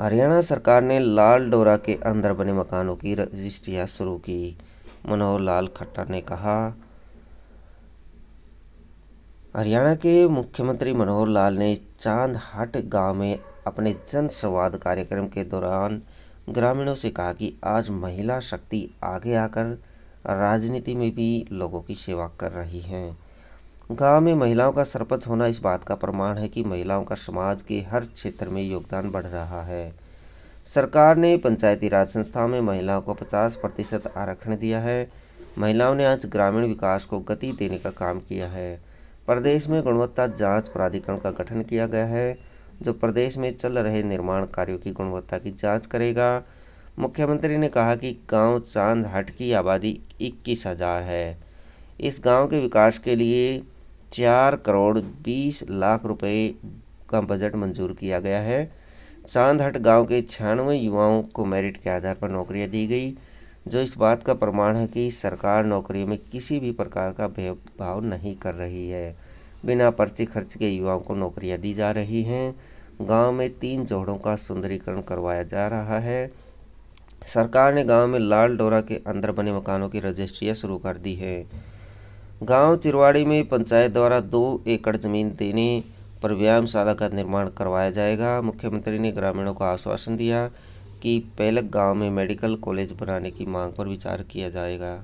हरियाणा सरकार ने लाल डोरा के अंदर बने मकानों की रजिस्ट्रिया शुरू की मनोहर लाल खट्टर ने कहा हरियाणा के मुख्यमंत्री मनोहर लाल ने चांद हट गांव में अपने जन संवाद कार्यक्रम के दौरान ग्रामीणों से कहा कि आज महिला शक्ति आगे आकर राजनीति में भी लोगों की सेवा कर रही हैं गांव में महिलाओं का सरपंच होना इस बात का प्रमाण है कि महिलाओं का समाज के हर क्षेत्र में योगदान बढ़ रहा है सरकार ने पंचायती राज संस्थाओं में महिलाओं को 50 प्रतिशत आरक्षण दिया है महिलाओं ने आज ग्रामीण विकास को गति देने का काम किया है प्रदेश में गुणवत्ता जांच प्राधिकरण का गठन किया गया है जो प्रदेश में चल रहे निर्माण कार्यों की गुणवत्ता की जांच करेगा मुख्यमंत्री ने कहा कि गांव चांद हट की आबादी इक्कीस हज़ार है इस गांव के विकास के लिए चार करोड़ बीस लाख रुपए का बजट मंजूर किया गया है चांदहट गांव के छियानवे युवाओं को मेरिट के आधार पर नौकरियां दी गई जो इस बात का प्रमाण है कि सरकार नौकरियों में किसी भी प्रकार का भेदभाव नहीं कर रही है बिना पर्ची खर्च के युवाओं को नौकरियां दी जा रही हैं गांव में तीन जोड़ों का सुंदरीकरण करवाया जा रहा है सरकार ने गांव में लाल डोरा के अंदर बने मकानों की रजिस्ट्रियाँ शुरू कर दी है गांव चिरवाड़ी में पंचायत द्वारा दो एकड़ जमीन देने पर व्यायामशाला का निर्माण करवाया जाएगा मुख्यमंत्री ने ग्रामीणों को आश्वासन दिया कि पैलक गांव में मेडिकल कॉलेज बनाने की मांग पर विचार किया जाएगा